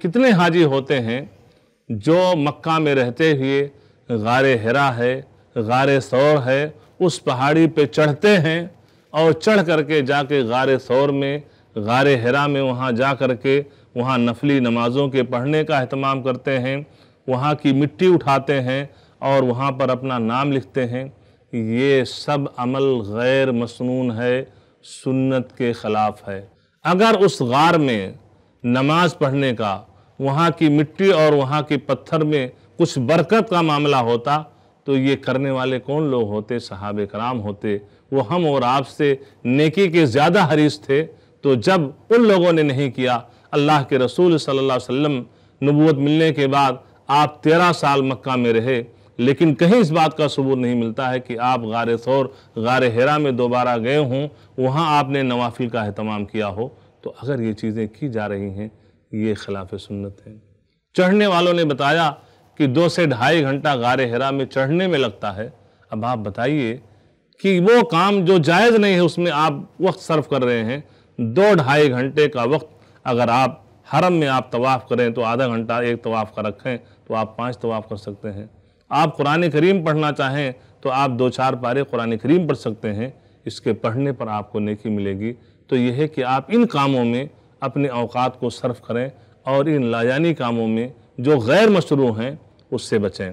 कितने हाजी होते हैं जो मक्का में रहते हुए गार हरा है गार सौर है उस पहाड़ी पे चढ़ते हैं और चढ़ करके जाके गार सौर में गार हरा में वहाँ जा कर के वहाँ नफली नमाज़ों के पढ़ने का अहतमाम करते हैं वहाँ की मिट्टी उठाते हैं और वहाँ पर अपना नाम लिखते हैं ये सब अमल गैर मसनून है सुन्नत के ख़िलाफ़ है अगर उस गार में नमाज पढ़ने का वहाँ की मिट्टी और वहाँ के पत्थर में कुछ बरकत का मामला होता तो ये करने वाले कौन लोग होते साहब कराम होते वो हम और आप से नेकी के ज़्यादा हरीस थे तो जब उन लोगों ने नहीं किया अल्लाह के रसूल सल्ला वम नबूत मिलने के बाद आप तेरह साल मक्का में रहे लेकिन कहीं इस बात का सबूत नहीं मिलता है कि आप गार थौर गार हेरा में दोबारा गए हों वहाँ आपने नवाफिल का अहतमाम किया हो तो अगर ये चीज़ें की जा रही हैं ये खिलाफ सुन्नत है चढ़ने वालों ने बताया कि दो से ढाई घंटा गारे हरा में चढ़ने में लगता है अब आप बताइए कि वो काम जो जायज़ नहीं है उसमें आप वक्त सर्व कर रहे हैं दो ढाई घंटे का वक्त अगर आप हरम में आप तवाफ़ करें तो आधा घंटा एक तवाफ़ का रखें तो आप पाँच तवाफ़ कर सकते हैं आप कुरान करीम पढ़ना चाहें तो आप दो चार पारे कुरान करीम पढ़ सकते हैं इसके पढ़ने पर आपको नेकी मिलेगी तो यह है कि आप इन कामों में अपने अवकात को सर्फ करें और इन लाजानी कामों में जो गैर मशरू हैं उससे बचें